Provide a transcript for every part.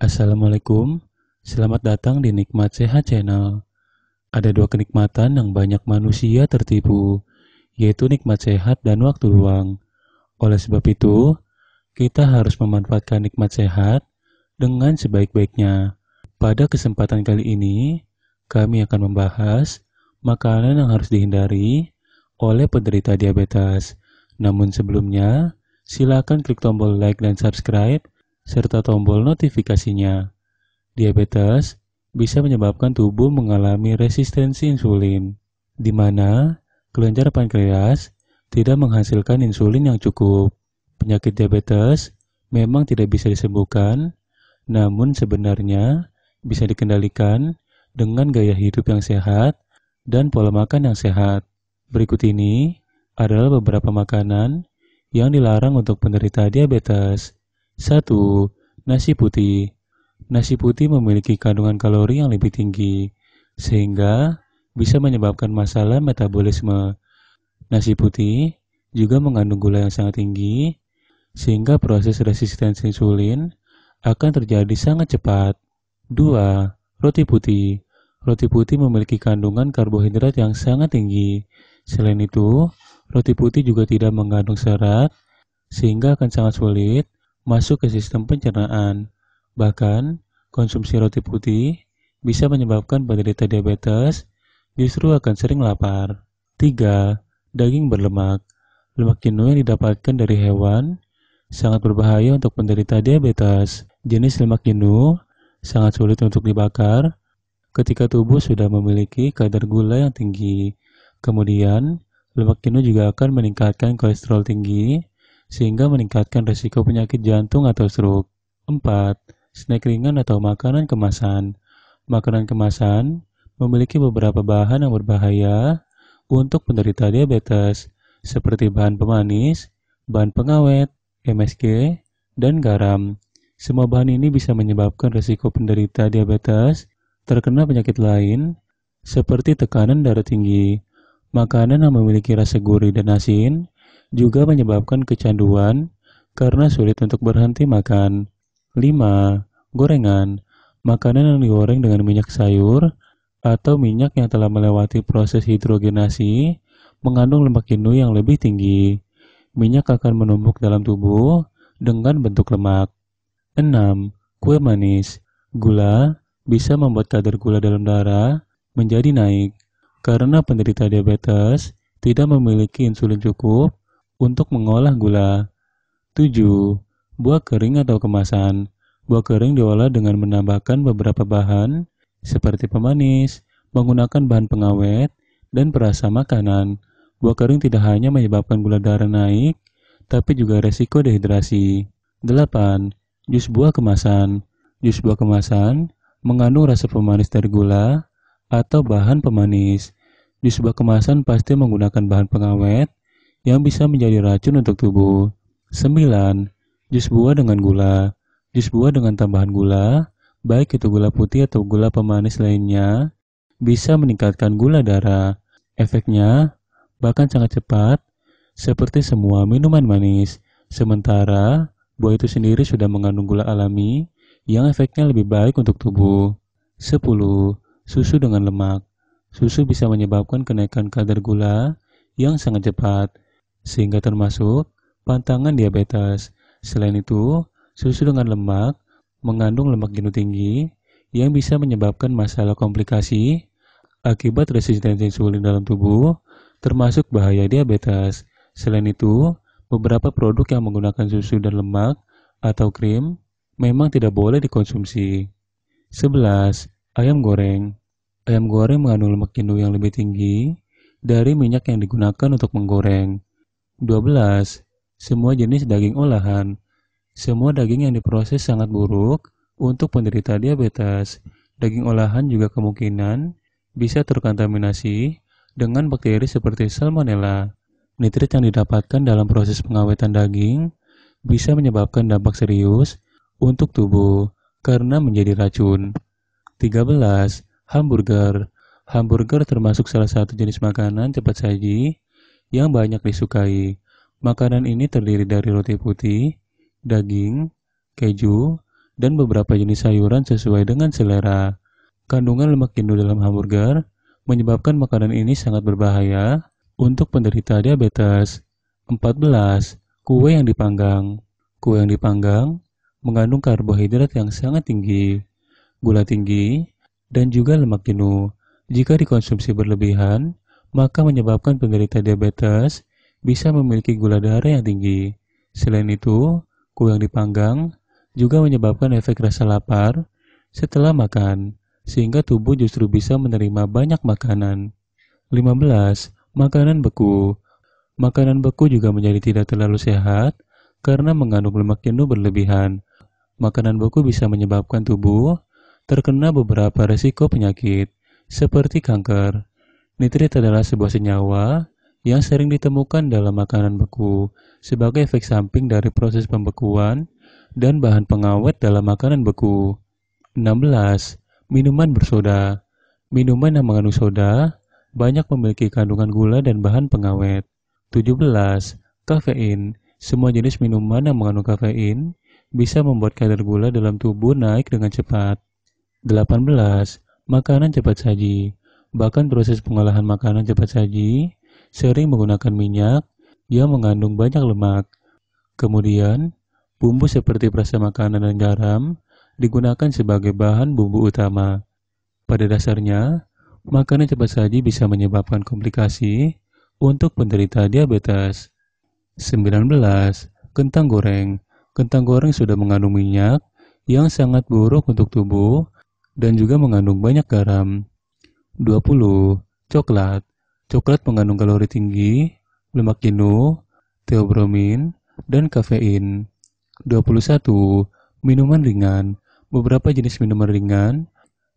Assalamualaikum, selamat datang di Nikmat Sehat Channel. Ada dua kenikmatan yang banyak manusia tertipu, yaitu nikmat sehat dan waktu luang. Oleh sebab itu, kita harus memanfaatkan nikmat sehat dengan sebaik-baiknya. Pada kesempatan kali ini, kami akan membahas makanan yang harus dihindari oleh penderita diabetes. Namun sebelumnya, silakan klik tombol like dan subscribe serta tombol notifikasinya. Diabetes bisa menyebabkan tubuh mengalami resistensi insulin, di mana kelenjar pankreas tidak menghasilkan insulin yang cukup. Penyakit diabetes memang tidak bisa disembuhkan, namun sebenarnya bisa dikendalikan dengan gaya hidup yang sehat dan pola makan yang sehat. Berikut ini adalah beberapa makanan yang dilarang untuk penderita diabetes. 1. Nasi putih Nasi putih memiliki kandungan kalori yang lebih tinggi, sehingga bisa menyebabkan masalah metabolisme. Nasi putih juga mengandung gula yang sangat tinggi, sehingga proses resistensi insulin akan terjadi sangat cepat. 2. Roti putih Roti putih memiliki kandungan karbohidrat yang sangat tinggi. Selain itu, roti putih juga tidak mengandung serat, sehingga akan sangat sulit masuk ke sistem pencernaan. Bahkan, konsumsi roti putih bisa menyebabkan penderita diabetes justru akan sering lapar. 3. Daging berlemak. Lemak jenuh yang didapatkan dari hewan sangat berbahaya untuk penderita diabetes. Jenis lemak jenuh sangat sulit untuk dibakar ketika tubuh sudah memiliki kadar gula yang tinggi. Kemudian, lemak jenuh juga akan meningkatkan kolesterol tinggi sehingga meningkatkan risiko penyakit jantung atau stroke. 4. Snack ringan atau makanan kemasan. Makanan kemasan memiliki beberapa bahan yang berbahaya untuk penderita diabetes, seperti bahan pemanis, bahan pengawet, MSG, dan garam. Semua bahan ini bisa menyebabkan risiko penderita diabetes terkena penyakit lain, seperti tekanan darah tinggi. Makanan yang memiliki rasa gurih dan asin juga menyebabkan kecanduan karena sulit untuk berhenti makan. 5. Gorengan Makanan yang digoreng dengan minyak sayur atau minyak yang telah melewati proses hidrogenasi mengandung lemak jenuh yang lebih tinggi. Minyak akan menumpuk dalam tubuh dengan bentuk lemak. 6. Kue manis Gula bisa membuat kadar gula dalam darah menjadi naik. Karena penderita diabetes tidak memiliki insulin cukup, untuk mengolah gula. 7. Buah kering atau kemasan. Buah kering diolah dengan menambahkan beberapa bahan seperti pemanis, menggunakan bahan pengawet, dan perasa makanan. Buah kering tidak hanya menyebabkan gula darah naik, tapi juga resiko dehidrasi. 8. Jus buah kemasan. Jus buah kemasan mengandung rasa pemanis dari gula atau bahan pemanis. Jus buah kemasan pasti menggunakan bahan pengawet yang bisa menjadi racun untuk tubuh. 9. Jus buah dengan gula. Jus buah dengan tambahan gula, baik itu gula putih atau gula pemanis lainnya, bisa meningkatkan gula darah. Efeknya bahkan sangat cepat, seperti semua minuman manis. Sementara, buah itu sendiri sudah mengandung gula alami yang efeknya lebih baik untuk tubuh. 10. Susu dengan lemak. Susu bisa menyebabkan kenaikan kadar gula yang sangat cepat, sehingga termasuk pantangan diabetes. Selain itu, susu dengan lemak mengandung lemak jenuh tinggi yang bisa menyebabkan masalah komplikasi akibat resistensi insulin dalam tubuh, termasuk bahaya diabetes. Selain itu, beberapa produk yang menggunakan susu dan lemak atau krim memang tidak boleh dikonsumsi. 11. Ayam goreng Ayam goreng mengandung lemak jenuh yang lebih tinggi dari minyak yang digunakan untuk menggoreng. 12. Semua jenis daging olahan. Semua daging yang diproses sangat buruk untuk penderita diabetes. Daging olahan juga kemungkinan bisa terkontaminasi dengan bakteri seperti salmonella. Nitrit yang didapatkan dalam proses pengawetan daging bisa menyebabkan dampak serius untuk tubuh karena menjadi racun. 13. Hamburger Hamburger termasuk salah satu jenis makanan cepat saji yang banyak disukai. Makanan ini terdiri dari roti putih, daging, keju, dan beberapa jenis sayuran sesuai dengan selera. Kandungan lemak jenuh dalam hamburger menyebabkan makanan ini sangat berbahaya untuk penderita diabetes. 14. Kue yang dipanggang Kue yang dipanggang mengandung karbohidrat yang sangat tinggi, gula tinggi, dan juga lemak jenuh. Jika dikonsumsi berlebihan, maka menyebabkan penderita diabetes bisa memiliki gula darah yang tinggi. Selain itu, kue yang dipanggang juga menyebabkan efek rasa lapar setelah makan, sehingga tubuh justru bisa menerima banyak makanan. 15. Makanan beku Makanan beku juga menjadi tidak terlalu sehat karena mengandung lemak jenuh berlebihan. Makanan beku bisa menyebabkan tubuh terkena beberapa resiko penyakit, seperti kanker, Nitrit adalah sebuah senyawa yang sering ditemukan dalam makanan beku sebagai efek samping dari proses pembekuan dan bahan pengawet dalam makanan beku. 16. Minuman bersoda. Minuman yang mengandung soda banyak memiliki kandungan gula dan bahan pengawet. 17. Kafein. Semua jenis minuman yang mengandung kafein bisa membuat kadar gula dalam tubuh naik dengan cepat. 18. Makanan cepat saji. Bahkan proses pengolahan makanan cepat saji sering menggunakan minyak yang mengandung banyak lemak. Kemudian, bumbu seperti perasa makanan dan garam digunakan sebagai bahan bumbu utama. Pada dasarnya, makanan cepat saji bisa menyebabkan komplikasi untuk penderita diabetes. 19. Kentang goreng Kentang goreng sudah mengandung minyak yang sangat buruk untuk tubuh dan juga mengandung banyak garam. 20. Coklat. Coklat mengandung kalori tinggi, lemak jenuh, teobromin, dan kafein. 21. Minuman ringan. Beberapa jenis minuman ringan,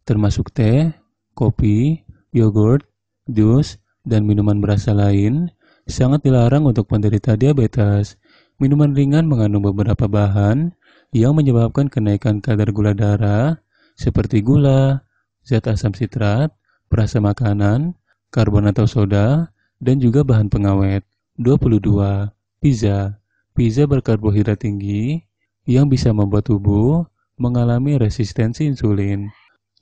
termasuk teh, kopi, yogurt, jus, dan minuman berasa lain, sangat dilarang untuk penderita diabetes. Minuman ringan mengandung beberapa bahan yang menyebabkan kenaikan kadar gula darah, seperti gula, zat asam sitrat, perasa makanan, karbon atau soda, dan juga bahan pengawet. 22. Pizza. Pizza berkarbohidrat tinggi yang bisa membuat tubuh mengalami resistensi insulin.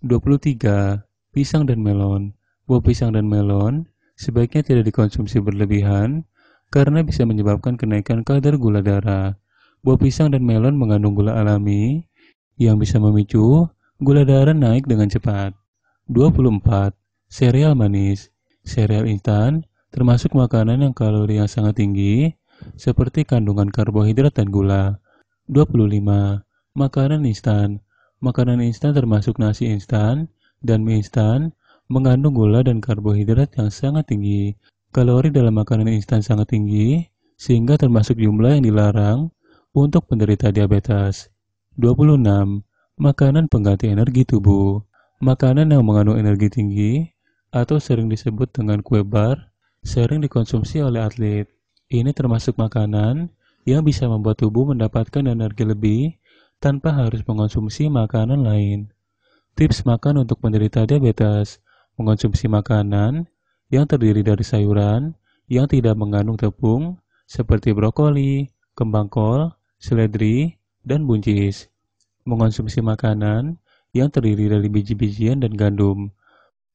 23. Pisang dan melon. Buah pisang dan melon sebaiknya tidak dikonsumsi berlebihan karena bisa menyebabkan kenaikan kadar gula darah. Buah pisang dan melon mengandung gula alami yang bisa memicu gula darah naik dengan cepat. 24. Sereal manis. Sereal instan termasuk makanan yang kalori yang sangat tinggi seperti kandungan karbohidrat dan gula. 25. Makanan instan. Makanan instan termasuk nasi instan dan mie instan mengandung gula dan karbohidrat yang sangat tinggi. Kalori dalam makanan instan sangat tinggi sehingga termasuk jumlah yang dilarang untuk penderita diabetes. 26. Makanan pengganti energi tubuh. Makanan yang mengandung energi tinggi atau sering disebut dengan kue bar, sering dikonsumsi oleh atlet. Ini termasuk makanan yang bisa membuat tubuh mendapatkan energi lebih tanpa harus mengonsumsi makanan lain. Tips makan untuk penderita diabetes, mengonsumsi makanan yang terdiri dari sayuran yang tidak mengandung tepung seperti brokoli, kembang kol, seledri, dan buncis. Mengonsumsi makanan yang terdiri dari biji-bijian dan gandum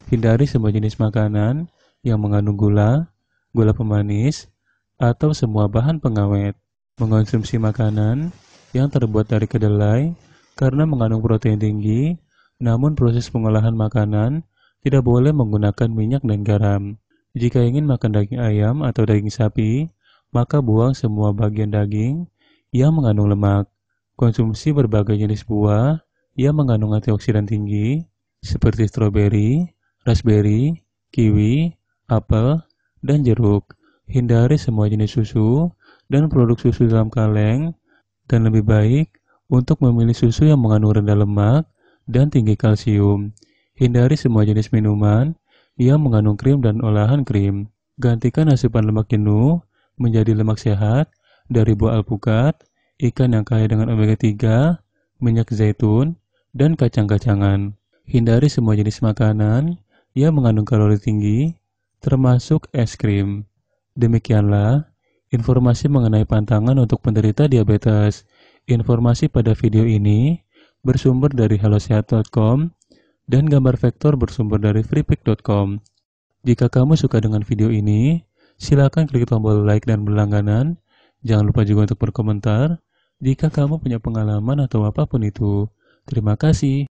Hindari semua jenis makanan yang mengandung gula, gula pemanis, atau semua bahan pengawet. Mengonsumsi makanan yang terbuat dari kedelai karena mengandung protein tinggi, namun proses pengolahan makanan tidak boleh menggunakan minyak dan garam. Jika ingin makan daging ayam atau daging sapi, maka buang semua bagian daging yang mengandung lemak. Konsumsi berbagai jenis buah yang mengandung antioksidan tinggi, seperti stroberi, raspberry, kiwi, apel, dan jeruk. Hindari semua jenis susu dan produk susu dalam kaleng, dan lebih baik untuk memilih susu yang mengandung rendah lemak dan tinggi kalsium. Hindari semua jenis minuman yang mengandung krim dan olahan krim. Gantikan asupan lemak jenuh menjadi lemak sehat dari buah alpukat, ikan yang kaya dengan omega 3, minyak zaitun, dan kacang-kacangan. Hindari semua jenis makanan yang mengandung kalori tinggi, termasuk es krim. Demikianlah informasi mengenai pantangan untuk penderita diabetes. Informasi pada video ini bersumber dari halosehat.com dan gambar vektor bersumber dari freepik.com. Jika kamu suka dengan video ini, silakan klik tombol like dan berlangganan. Jangan lupa juga untuk berkomentar jika kamu punya pengalaman atau apapun itu. Terima kasih.